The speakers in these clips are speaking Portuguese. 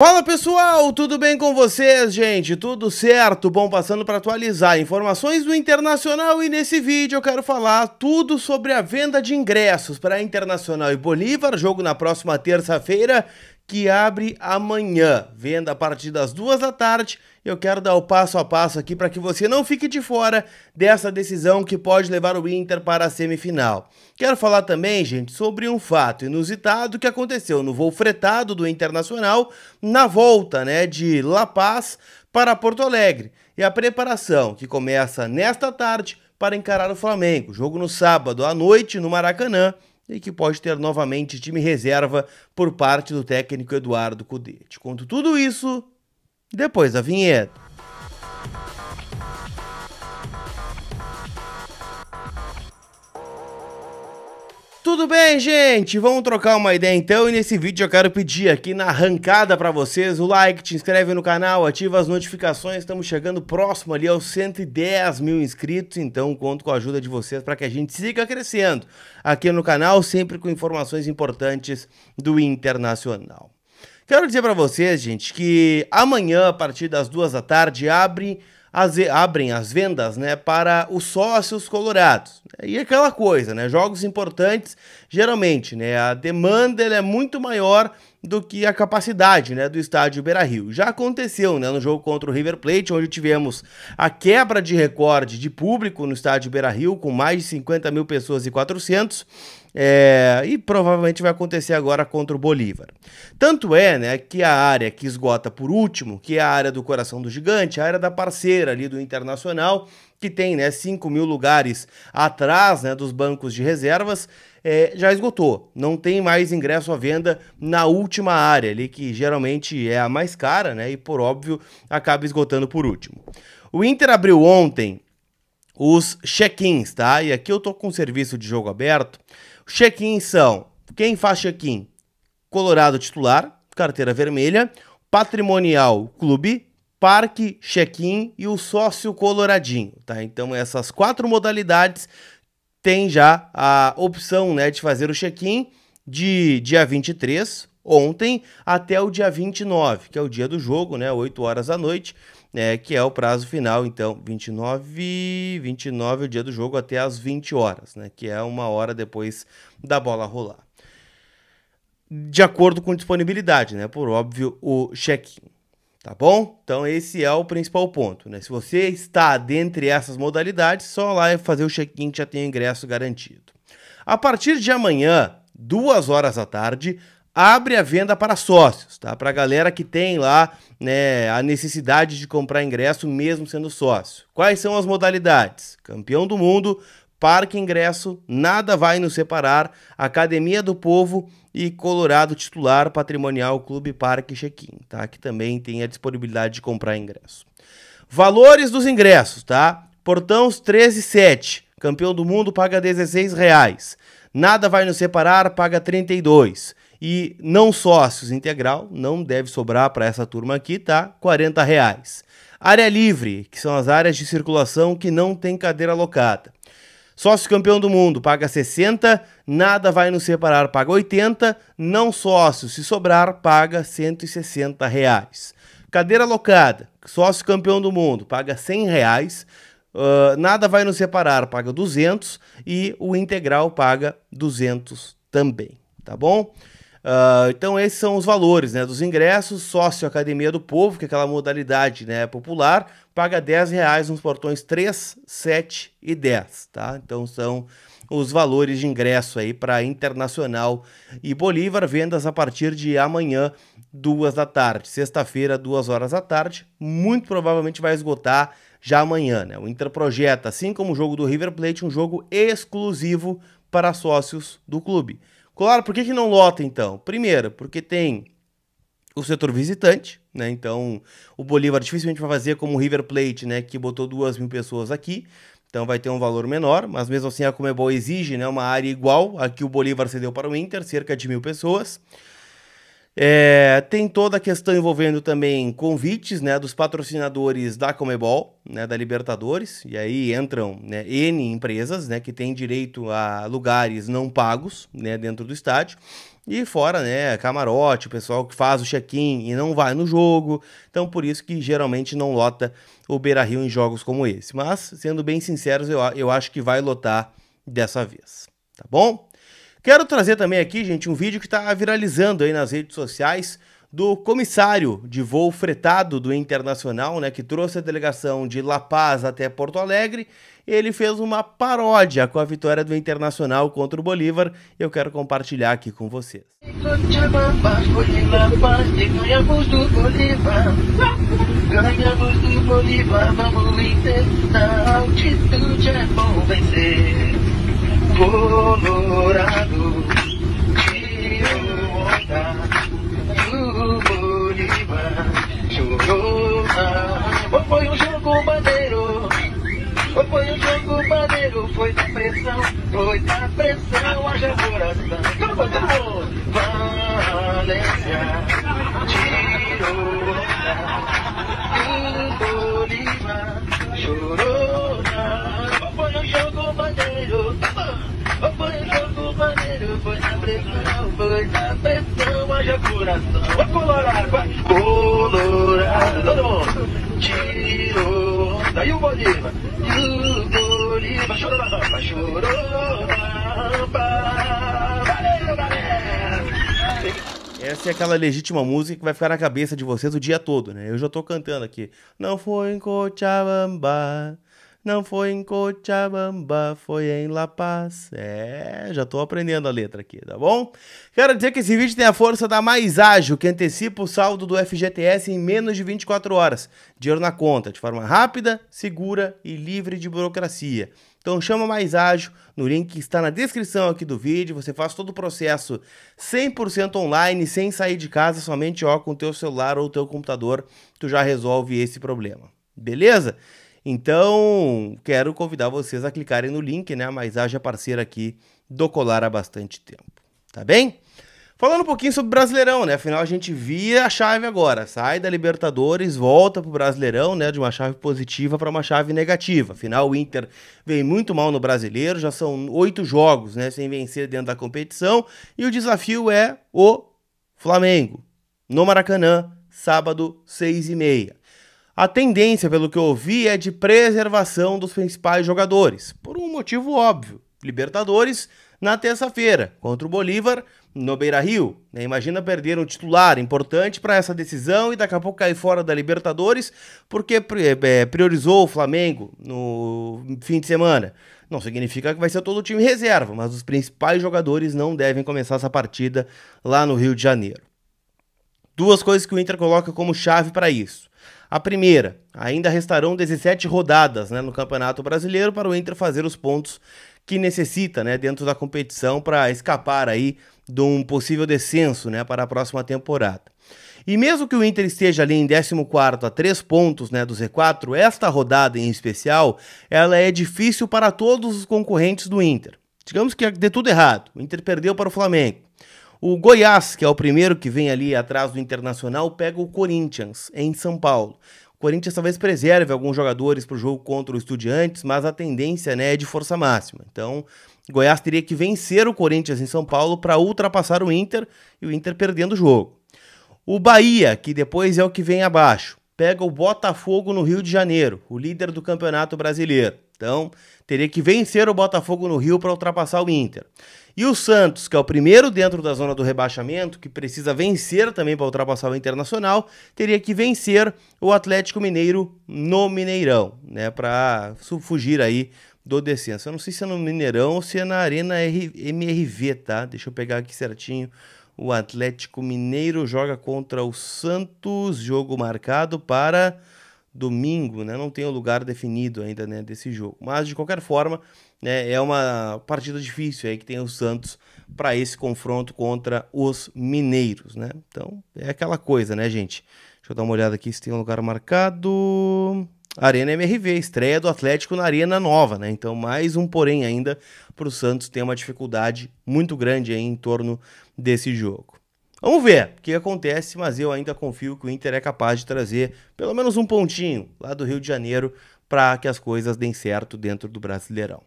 Fala pessoal, tudo bem com vocês, gente? Tudo certo? Bom, passando para atualizar informações do Internacional e nesse vídeo eu quero falar tudo sobre a venda de ingressos para Internacional e Bolívar, jogo na próxima terça-feira, que abre amanhã, venda a partir das duas da tarde. Eu quero dar o passo a passo aqui para que você não fique de fora dessa decisão que pode levar o Inter para a semifinal. Quero falar também, gente, sobre um fato inusitado que aconteceu no voo fretado do Internacional na volta, né, de La Paz para Porto Alegre. E a preparação que começa nesta tarde para encarar o Flamengo, jogo no sábado à noite no Maracanã e que pode ter novamente time reserva por parte do técnico Eduardo Cudê. Te conto tudo isso depois da vinheta. tudo bem, gente? Vamos trocar uma ideia então e nesse vídeo eu quero pedir aqui na arrancada para vocês o like, te inscreve no canal, ativa as notificações, estamos chegando próximo ali aos 110 mil inscritos, então conto com a ajuda de vocês para que a gente siga crescendo aqui no canal, sempre com informações importantes do Internacional. Quero dizer para vocês, gente, que amanhã, a partir das duas da tarde, abre as, abrem as vendas né, para os sócios colorados. E aquela coisa, né, jogos importantes, geralmente, né, a demanda é muito maior do que a capacidade né, do estádio Beira-Rio. Já aconteceu né, no jogo contra o River Plate, onde tivemos a quebra de recorde de público no estádio Beira-Rio, com mais de 50 mil pessoas e 400, é, e provavelmente vai acontecer agora contra o Bolívar. Tanto é né, que a área que esgota por último, que é a área do coração do gigante, a área da parceira ali do Internacional, que tem né, 5 mil lugares atrás né, dos bancos de reservas, é, já esgotou. Não tem mais ingresso à venda na última área ali, que geralmente é a mais cara, né? E por óbvio acaba esgotando por último. O Inter abriu ontem os check-ins, tá? E aqui eu tô com o serviço de jogo aberto Check-in são quem faz check-in? Colorado titular, carteira vermelha, patrimonial clube, parque check-in e o sócio coloradinho, tá? Então essas quatro modalidades tem já a opção, né, de fazer o check-in de dia 23, ontem, até o dia 29, que é o dia do jogo, né, 8 horas da noite é, que é o prazo final, então, 29, 29 é o dia do jogo até as 20 horas, né, que é uma hora depois da bola rolar. De acordo com disponibilidade, né, por óbvio, o check-in. Tá bom? Então esse é o principal ponto, né? Se você está dentre essas modalidades, só lá é fazer o check-in que já tem o ingresso garantido. A partir de amanhã, duas horas da tarde, abre a venda para sócios, tá? Para a galera que tem lá né, a necessidade de comprar ingresso mesmo sendo sócio. Quais são as modalidades? Campeão do mundo, parque ingresso, nada vai nos separar, Academia do Povo e Colorado titular patrimonial Clube Parque Chequim, tá? Que também tem a disponibilidade de comprar ingresso. Valores dos ingressos, tá? Portão 7, Campeão do mundo paga R$ reais. Nada vai nos separar, paga 32. E não sócios integral, não deve sobrar para essa turma aqui, tá? R$ reais. Área livre, que são as áreas de circulação que não tem cadeira alocada. Sócio campeão do mundo paga 60, nada vai nos separar, paga 80, não sócio, se sobrar, paga 160 reais. Cadeira alocada, sócio campeão do mundo paga 100 reais, uh, nada vai nos separar, paga 200 e o integral paga 200 também, tá bom? Uh, então esses são os valores né, dos ingressos, sócio Academia do Povo, que é aquela modalidade né, popular, paga 10 reais nos portões 3, 7 e 10. Tá? Então são os valores de ingresso aí para Internacional e Bolívar, vendas a partir de amanhã, duas da tarde. Sexta-feira, duas horas da tarde, muito provavelmente vai esgotar já amanhã. Né? O Inter projeta, assim como o jogo do River Plate, um jogo exclusivo para sócios do clube. Claro, por que, que não lota então? Primeiro, porque tem o setor visitante, né? Então o Bolívar dificilmente vai fazer como o River Plate, né? Que botou duas mil pessoas aqui. Então vai ter um valor menor, mas mesmo assim a Comebol exige né, uma área igual a que o Bolívar cedeu para o Inter, cerca de mil pessoas. É, tem toda a questão envolvendo também convites né, dos patrocinadores da Comebol, né, da Libertadores, e aí entram né, N empresas né, que têm direito a lugares não pagos né, dentro do estádio. E fora, né, camarote, o pessoal que faz o check-in e não vai no jogo. Então, por isso que geralmente não lota o Beira-Rio em jogos como esse. Mas, sendo bem sinceros, eu, eu acho que vai lotar dessa vez, tá bom? Quero trazer também aqui, gente, um vídeo que está viralizando aí nas redes sociais do comissário de voo fretado do Internacional, né, que trouxe a delegação de La Paz até Porto Alegre. Ele fez uma paródia com a vitória do Internacional contra o Bolívar. Eu quero compartilhar aqui com vocês. haja haja coração. Vai colorado, vai colorado. Todo mundo. Tirou Daí o Bolívar? E o Bolívar? Chorou na rampa, chorou na rampa. Valeu, galera! Essa é aquela legítima música que vai ficar na cabeça de vocês o dia todo, né? Eu já tô cantando aqui. Não foi em Cochabamba, não foi em Cochabamba, foi em La Paz. É, já tô aprendendo a letra aqui, tá bom? Quero dizer que esse vídeo tem a força da Mais Ágil, que antecipa o saldo do FGTS em menos de 24 horas. Dinheiro na conta, de forma rápida, segura e livre de burocracia. Então chama mais ágil no link que está na descrição aqui do vídeo. Você faz todo o processo 100% online, sem sair de casa, somente ó com o teu celular ou teu computador, tu já resolve esse problema. Beleza? Então, quero convidar vocês a clicarem no link, né? Mas haja parceira aqui do Colar há bastante tempo, tá bem? Falando um pouquinho sobre o Brasileirão, né? Afinal, a gente via a chave agora. Sai da Libertadores, volta pro Brasileirão, né? De uma chave positiva para uma chave negativa. Afinal, o Inter vem muito mal no Brasileiro, já são oito jogos, né? Sem vencer dentro da competição. E o desafio é o Flamengo, no Maracanã, sábado, seis e meia. A tendência, pelo que eu ouvi, é de preservação dos principais jogadores, por um motivo óbvio. Libertadores na terça-feira, contra o Bolívar, no Beira-Rio. Né, imagina perder um titular importante para essa decisão e daqui a pouco cair fora da Libertadores porque é, priorizou o Flamengo no fim de semana. Não significa que vai ser todo o time reserva, mas os principais jogadores não devem começar essa partida lá no Rio de Janeiro. Duas coisas que o Inter coloca como chave para isso. A primeira, ainda restarão 17 rodadas né, no Campeonato Brasileiro para o Inter fazer os pontos que necessita né, dentro da competição para escapar aí de um possível descenso né, para a próxima temporada. E mesmo que o Inter esteja ali em 14 a 3 pontos né, do Z4, esta rodada em especial, ela é difícil para todos os concorrentes do Inter. Digamos que é dê tudo errado, o Inter perdeu para o Flamengo, o Goiás, que é o primeiro que vem ali atrás do Internacional, pega o Corinthians, em São Paulo. O Corinthians talvez preserve alguns jogadores para o jogo contra o Estudiantes, mas a tendência né, é de força máxima. Então, Goiás teria que vencer o Corinthians em São Paulo para ultrapassar o Inter e o Inter perdendo o jogo. O Bahia, que depois é o que vem abaixo, pega o Botafogo no Rio de Janeiro, o líder do Campeonato Brasileiro. Então, teria que vencer o Botafogo no Rio para ultrapassar o Inter. E o Santos, que é o primeiro dentro da zona do rebaixamento, que precisa vencer também para ultrapassar o Internacional, teria que vencer o Atlético Mineiro no Mineirão, né, para fugir aí do descenso. Eu não sei se é no Mineirão ou se é na Arena R MRV, tá? Deixa eu pegar aqui certinho. O Atlético Mineiro joga contra o Santos, jogo marcado para domingo, né? Não tem o um lugar definido ainda, né, desse jogo. Mas de qualquer forma, né, é uma partida difícil aí que tem o Santos para esse confronto contra os mineiros, né? Então, é aquela coisa, né, gente? Deixa eu dar uma olhada aqui se tem um lugar marcado. Arena MRV, estreia do Atlético na Arena Nova, né? Então, mais um porém ainda para o Santos ter uma dificuldade muito grande aí em torno desse jogo. Vamos ver o que acontece, mas eu ainda confio que o Inter é capaz de trazer pelo menos um pontinho lá do Rio de Janeiro para que as coisas deem certo dentro do Brasileirão.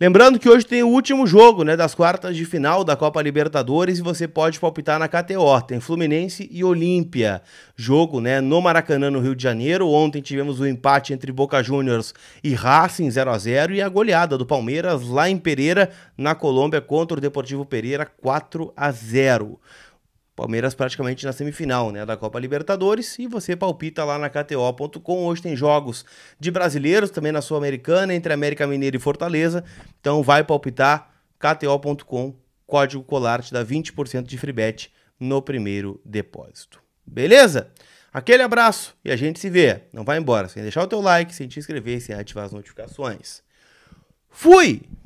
Lembrando que hoje tem o último jogo né, das quartas de final da Copa Libertadores e você pode palpitar na KTO. Tem Fluminense e Olímpia. Jogo né, no Maracanã, no Rio de Janeiro. Ontem tivemos o um empate entre Boca Juniors e Racing 0 a 0 e a goleada do Palmeiras lá em Pereira, na Colômbia, contra o Deportivo Pereira 4 a 0 Palmeiras praticamente na semifinal né, da Copa Libertadores. E você palpita lá na KTO.com. Hoje tem jogos de brasileiros, também na Sul-Americana, entre América Mineira e Fortaleza. Então vai palpitar KTO.com, código colar, te dá 20% de free bet no primeiro depósito. Beleza? Aquele abraço e a gente se vê. Não vai embora sem deixar o teu like, sem te inscrever, sem ativar as notificações. Fui!